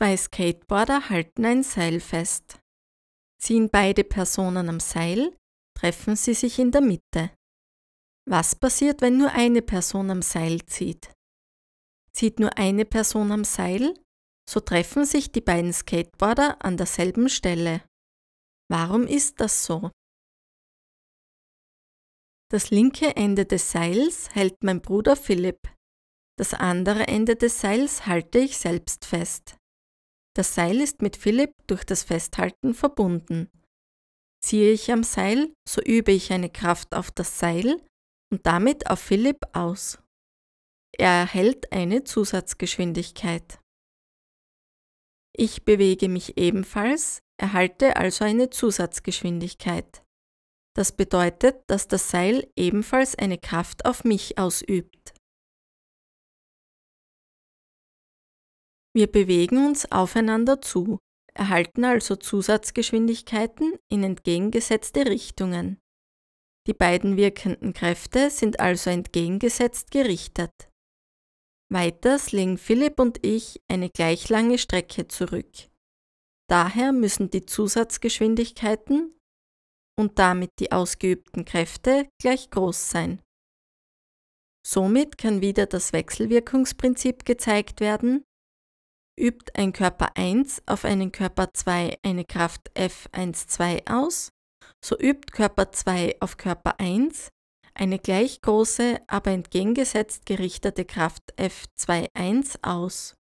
Zwei Skateboarder halten ein Seil fest. Ziehen beide Personen am Seil, treffen sie sich in der Mitte. Was passiert, wenn nur eine Person am Seil zieht? Zieht nur eine Person am Seil, so treffen sich die beiden Skateboarder an derselben Stelle. Warum ist das so? Das linke Ende des Seils hält mein Bruder Philipp. Das andere Ende des Seils halte ich selbst fest. Das Seil ist mit Philipp durch das Festhalten verbunden. Ziehe ich am Seil, so übe ich eine Kraft auf das Seil und damit auf Philipp aus. Er erhält eine Zusatzgeschwindigkeit. Ich bewege mich ebenfalls, erhalte also eine Zusatzgeschwindigkeit. Das bedeutet, dass das Seil ebenfalls eine Kraft auf mich ausübt. Wir bewegen uns aufeinander zu, erhalten also Zusatzgeschwindigkeiten in entgegengesetzte Richtungen. Die beiden wirkenden Kräfte sind also entgegengesetzt gerichtet. Weiters legen Philipp und ich eine gleich lange Strecke zurück. Daher müssen die Zusatzgeschwindigkeiten und damit die ausgeübten Kräfte gleich groß sein. Somit kann wieder das Wechselwirkungsprinzip gezeigt werden, übt ein Körper 1 auf einen Körper 2 eine Kraft F12 aus, so übt Körper 2 auf Körper 1 eine gleich große, aber entgegengesetzt gerichtete Kraft F21 aus.